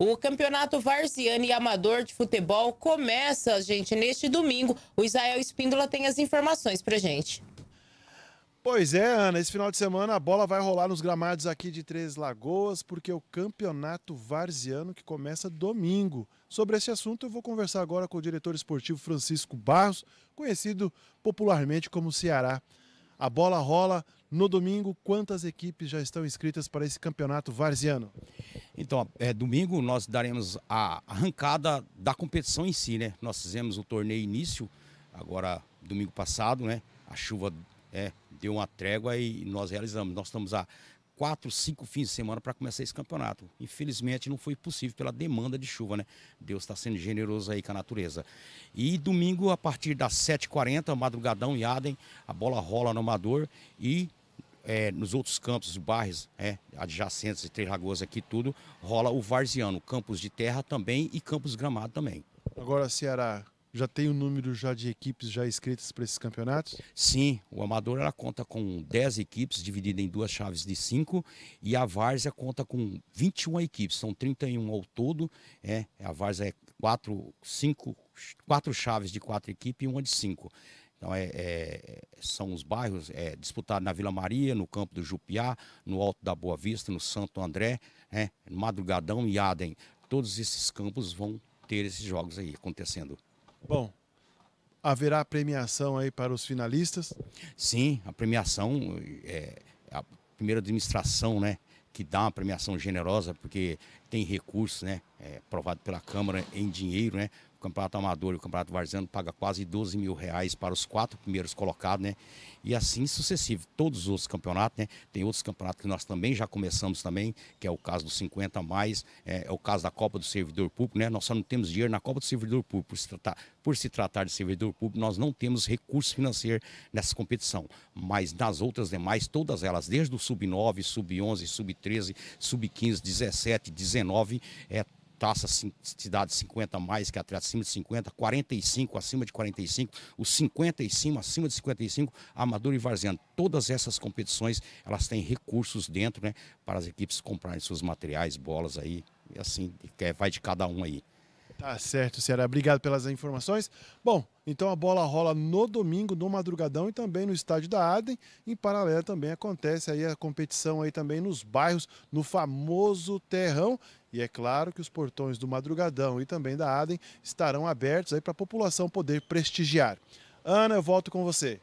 O campeonato varsiano e amador de futebol começa, gente, neste domingo. O Israel Espíndola tem as informações pra gente. Pois é, Ana, esse final de semana a bola vai rolar nos gramados aqui de Três Lagoas, porque é o campeonato varsiano que começa domingo. Sobre esse assunto, eu vou conversar agora com o diretor esportivo Francisco Barros, conhecido popularmente como Ceará. A bola rola no domingo. Quantas equipes já estão inscritas para esse campeonato varsiano? Então, é, domingo nós daremos a arrancada da competição em si, né? Nós fizemos o torneio início, agora domingo passado, né? A chuva é, deu uma trégua e nós realizamos. Nós estamos a quatro, cinco fins de semana para começar esse campeonato. Infelizmente não foi possível pela demanda de chuva, né? Deus está sendo generoso aí com a natureza. E domingo, a partir das 7h40, madrugadão e Adem, a bola rola no Amador e é, nos outros campos, bairros é, adjacentes e Três Lagoas aqui tudo, rola o varziano, campos de terra também e campos gramado também. Agora, Ceará, já tem o um número já de equipes já inscritas para esses campeonatos? Sim, o Amador ela conta com 10 equipes, dividida em duas chaves de 5, e a Várzea conta com 21 equipes, são 31 ao todo. É, a Várzea é 4, 5, 4 chaves de 4 equipes e uma de 5. Então, é, é, são os bairros é, disputados na Vila Maria, no Campo do Jupiá, no Alto da Boa Vista, no Santo André, né, Madrugadão e Adem. Todos esses campos vão ter esses jogos aí acontecendo. Bom, haverá premiação aí para os finalistas? Sim, a premiação é a primeira administração, né? Que dá uma premiação generosa, porque tem recursos, né? É, provado pela Câmara em dinheiro, né? o Campeonato Amador e o Campeonato Varziano paga quase 12 mil reais para os quatro primeiros colocados, né? E assim sucessivo. Todos os outros campeonatos, né? Tem outros campeonatos que nós também já começamos também, que é o caso dos 50 mais, é, é, o caso da Copa do Servidor Público, né? Nós só não temos dinheiro na Copa do Servidor Público. Por se tratar, por se tratar de servidor público, nós não temos recurso financeiro nessa competição. Mas nas outras demais, todas elas, desde o Sub-9, Sub-11, Sub-13, Sub-15, 17, 19, é, taça cidade 50 mais, que é atleta acima de 50, 45 acima de 45, os 55 e acima de 55, amador e varziano. Todas essas competições, elas têm recursos dentro, né, para as equipes comprarem seus materiais, bolas aí, e assim, é, vai de cada um aí. Tá certo, Ceará. Obrigado pelas informações. Bom, então a bola rola no domingo, no madrugadão e também no estádio da Adem. Em paralelo também acontece aí a competição aí também nos bairros, no famoso terrão. E é claro que os portões do madrugadão e também da Adem estarão abertos aí para a população poder prestigiar. Ana, eu volto com você.